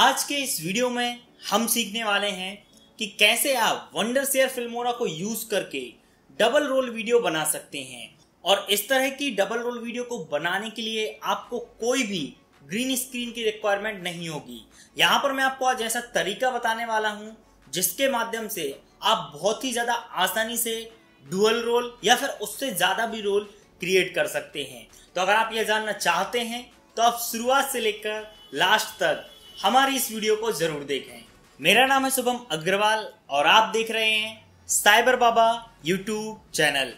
आज के इस वीडियो में हम सीखने वाले हैं कि कैसे आप वंडर शेयर फिल्मोरा को यूज करके डबल रोल वीडियो बना सकते हैं और इस तरह की डबल रोल वीडियो को बनाने के लिए आपको कोई भी ग्रीन स्क्रीन की रिक्वायरमेंट नहीं होगी यहाँ पर मैं आपको आज ऐसा तरीका बताने वाला हूँ जिसके माध्यम से आप बहुत ही ज़्यादा आसानी से डुअल रोल या फिर उससे ज़्यादा भी रोल क्रिएट कर सकते हैं तो अगर आप ये जानना चाहते हैं तो आप शुरुआत से लेकर लास्ट तक हमारी इस वीडियो को जरूर देखें मेरा नाम है शुभम अग्रवाल और आप देख रहे हैं Cyber Baba YouTube channel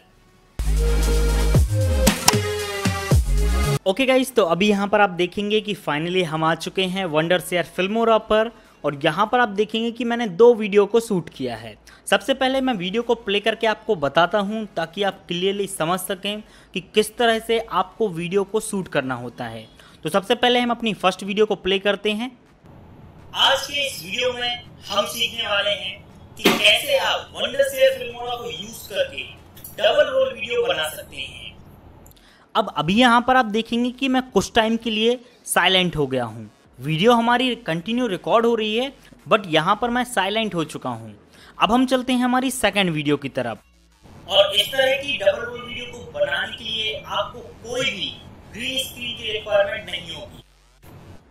okay guys तो अभी यहां पर आप देखेंगे कि फाइनली हम आ चुके हैं वंडर सेयर फिल्मोरा पर और यहाँ पर आप देखेंगे कि मैंने दो वीडियो को शूट किया है सबसे पहले मैं वीडियो को प्ले करके आपको बताता हूं ताकि आप क्लियरली समझ सकें कि किस तरह से आपको वीडियो को शूट करना होता है तो सबसे पहले हम अपनी फर्स्ट वीडियो को प्ले करते हैं आज के इस वीडियो में हम सीखने वाले हैं कि कैसे आप वंडर सेल फिल्मोरा को यूज करके डबल रोल वीडियो बना सकते हैं अब अभी यहाँ पर आप देखेंगे कि मैं कुछ टाइम के लिए साइलेंट हो गया हूँ वीडियो हमारी कंटिन्यू रिकॉर्ड हो रही है बट यहाँ पर मैं साइलेंट हो चुका हूँ अब हम चलते हैं हमारी सेकेंड वीडियो की तरफ और इस तरह की डबल रोल वीडियो को बनाने के लिए आपको कोई भी ग्रीन स्क्रीन की रिक्वायरमेंट नहीं होगी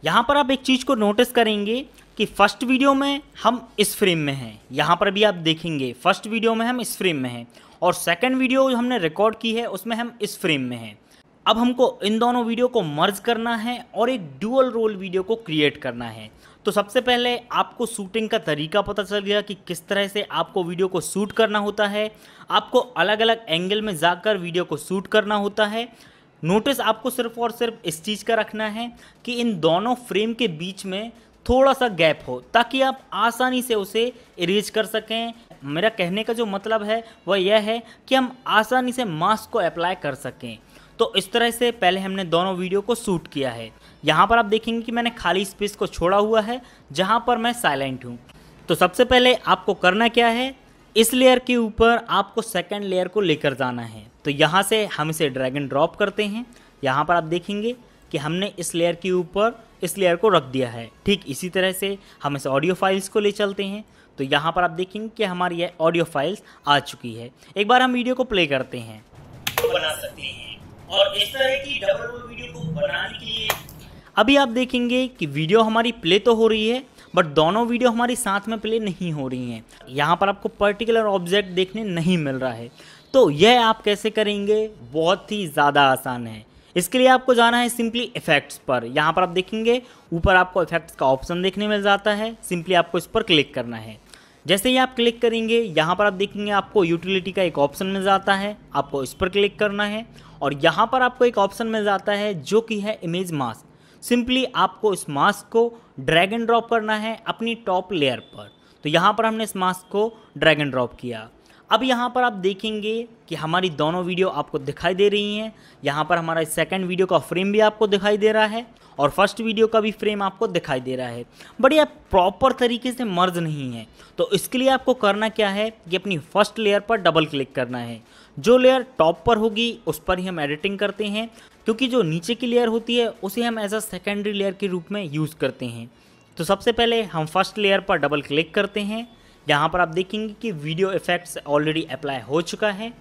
यहाँ पर आप एक चीज़ को नोटिस करेंगे कि फर्स्ट वीडियो में हम इस फ्रेम में हैं यहाँ पर भी आप देखेंगे फर्स्ट वीडियो में हम इस फ्रेम में हैं और सेकंड वीडियो जो हमने रिकॉर्ड की है उसमें हम इस फ्रेम में हैं अब हमको इन दोनों वीडियो को मर्ज करना है और एक डुअल रोल वीडियो को क्रिएट करना है तो सबसे पहले आपको शूटिंग का तरीका पता चल गया कि किस तरह से आपको वीडियो को शूट करना होता है आपको अलग अलग एंगल में जाकर वीडियो को शूट करना होता है नोटिस आपको सिर्फ और सिर्फ इस चीज़ का रखना है कि इन दोनों फ्रेम के बीच में थोड़ा सा गैप हो ताकि आप आसानी से उसे इरेज कर सकें मेरा कहने का जो मतलब है वह यह है कि हम आसानी से मास्क को अप्लाई कर सकें तो इस तरह से पहले हमने दोनों वीडियो को शूट किया है यहाँ पर आप देखेंगे कि मैंने खाली स्पेस को छोड़ा हुआ है जहाँ पर मैं साइलेंट हूँ तो सबसे पहले आपको करना क्या है इस लेयर के ऊपर आपको सेकेंड लेयर को लेकर जाना है तो यहाँ से हम इसे ड्रैग एंड ड्रॉप करते हैं यहाँ पर आप देखेंगे कि हमने इस लेयर के ऊपर इस लेयर को रख दिया है ठीक इसी तरह से हम इस ऑडियो फाइल्स को ले चलते हैं तो यहाँ पर आप देखेंगे कि हमारी यह ऑडियो फाइल्स आ चुकी है एक बार हम वीडियो को प्ले करते हैं बना सकते हैं और इस तरह की डबल वीडियो को बनाने के लिए अभी आप देखेंगे कि वीडियो हमारी प्ले तो हो रही है बट दोनों वीडियो हमारी साथ में प्ले नहीं हो रही हैं यहाँ पर आपको पर्टिकुलर ऑब्जेक्ट देखने नहीं मिल रहा है तो यह आप कैसे करेंगे बहुत ही ज़्यादा आसान है इसके लिए आपको जाना है सिंपली इफेक्ट्स पर यहाँ पर आप देखेंगे ऊपर आपको इफेक्ट्स का ऑप्शन देखने मिल जाता है सिंपली आपको इस पर क्लिक करना है जैसे ही आप क्लिक करेंगे यहाँ पर आप देखेंगे आपको यूटिलिटी का एक ऑप्शन मिल जाता है आपको इस पर क्लिक करना है और यहाँ पर आपको एक ऑप्शन मिल जाता है जो कि है इमेज मास्क सिंपली आपको इस मास्क को ड्रैगन ड्रॉप करना है अपनी टॉप लेयर पर तो यहाँ पर हमने इस मास्क को ड्रैगन ड्रॉप किया अब यहाँ पर आप देखेंगे कि हमारी दोनों वीडियो आपको दिखाई दे रही हैं यहाँ पर हमारा सेकंड वीडियो का फ्रेम भी आपको दिखाई दे रहा है और फर्स्ट वीडियो का भी फ्रेम आपको दिखाई दे रहा है बट यह प्रॉपर तरीके से मर्ज नहीं है तो इसके लिए आपको करना क्या है कि अपनी फर्स्ट लेयर पर डबल क्लिक करना है जो लेयर टॉप पर होगी उस पर ही हम एडिटिंग करते हैं क्योंकि जो नीचे की लेयर होती है उसे हम एज अ सेकेंडरी लेयर के रूप में यूज़ करते हैं तो सबसे पहले हम फर्स्ट लेयर पर डबल क्लिक करते हैं यहाँ पर आप देखेंगे कि वीडियो इफेक्ट्स ऑलरेडी अप्लाई हो चुका है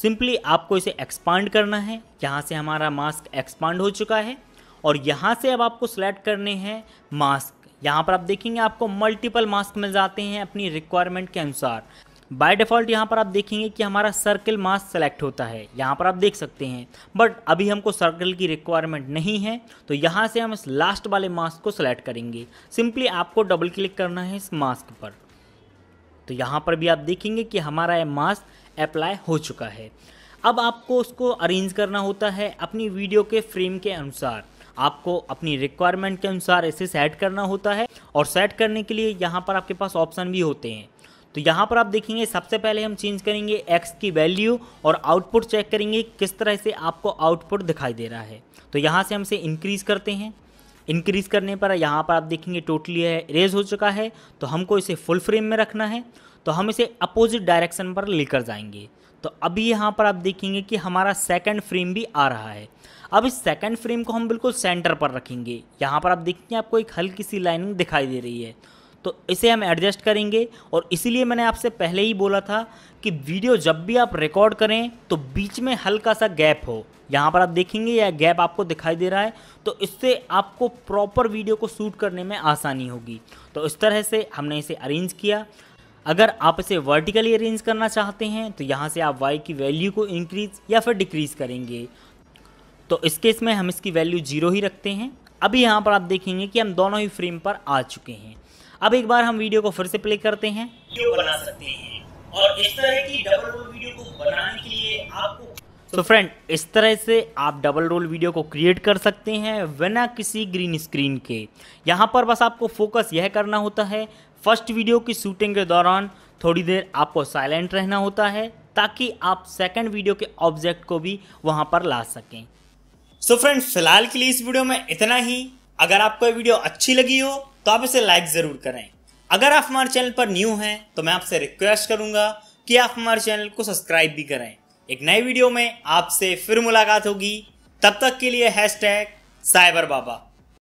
सिंपली आपको इसे एक्सपांड करना है यहाँ से हमारा मास्क एक्सपांड हो चुका है और यहाँ से अब आपको सेलेक्ट करने हैं मास्क यहाँ पर आप देखेंगे आपको मल्टीपल मास्क मिल जाते हैं अपनी रिक्वायरमेंट के अनुसार बाय डिफ़ॉल्ट यहाँ पर आप देखेंगे कि हमारा सर्कल मास्क सेलेक्ट होता है यहाँ पर आप देख सकते हैं बट अभी हमको सर्कल की रिक्वायरमेंट नहीं है तो यहाँ से हम इस लास्ट वाले मास्क को सेलेक्ट करेंगे सिंपली आपको डबल क्लिक करना है इस मास्क पर तो यहाँ पर भी आप देखेंगे कि हमारा ये मास्क अप्लाई हो चुका है अब आपको उसको अरेंज करना होता है अपनी वीडियो के फ्रेम के अनुसार आपको अपनी रिक्वायरमेंट के अनुसार इसे सेट करना होता है और सेट करने के लिए यहाँ पर आपके पास ऑप्शन भी होते हैं तो यहाँ पर आप देखेंगे सबसे पहले हम चेंज करेंगे एक्स की वैल्यू और आउटपुट चेक करेंगे किस तरह से आपको आउटपुट दिखाई दे रहा है तो यहाँ से हम इसे इंक्रीज़ करते हैं इंक्रीज़ करने पर यहाँ पर आप देखेंगे टोटली है रेज हो चुका है तो हमको इसे फुल फ्रेम में रखना है तो हम इसे अपोजिट डायरेक्शन पर लेकर जाएंगे तो अभी यहाँ पर आप देखेंगे कि हमारा सेकंड फ्रेम भी आ रहा है अब इस सेकंड फ्रेम को हम बिल्कुल सेंटर पर रखेंगे यहाँ पर आप देखेंगे आपको एक हल्की सी लाइनिंग दिखाई दे रही है तो इसे हम एडजस्ट करेंगे और इसीलिए मैंने आपसे पहले ही बोला था कि वीडियो जब भी आप रिकॉर्ड करें तो बीच में हल्का सा गैप हो यहाँ पर आप देखेंगे यह गैप आपको दिखाई दे रहा है तो इससे आपको प्रॉपर वीडियो को शूट करने में आसानी होगी तो इस तरह से हमने इसे अरेंज किया अगर आप इसे वर्टिकली अरेंज करना चाहते हैं तो यहाँ से आप वाई की वैल्यू को इंक्रीज या फिर डिक्रीज़ करेंगे तो इस केस में हम इसकी वैल्यू जीरो ही रखते हैं अभी यहाँ पर आप देखेंगे कि हम दोनों ही फ्रेम पर आ चुके हैं अब एक बार हम वीडियो को फिर से प्ले करते हैं बना सकते हैं और इस तरह की डबल रोल वीडियो को बनाने के लिए आपको तो फ्रेंड इस तरह से आप डबल रोल वीडियो को क्रिएट कर सकते हैं बिना किसी ग्रीन स्क्रीन के यहाँ पर बस आपको फोकस यह करना होता है फर्स्ट वीडियो की शूटिंग के दौरान थोड़ी देर आपको साइलेंट रहना होता है ताकि आप सेकंड वीडियो के ऑब्जेक्ट को भी वहाँ पर ला सकें सो फ्रेंड फिलहाल के लिए इस वीडियो में इतना ही अगर आपको वीडियो अच्छी लगी हो तो आप इसे लाइक ज़रूर करें अगर आप हमारे चैनल पर न्यू हैं तो मैं आपसे रिक्वेस्ट करूंगा कि आप हमारे चैनल को सब्सक्राइब भी करें एक नए वीडियो में आपसे फिर मुलाकात होगी तब तक के लिए हैश टैग साइबर बाबा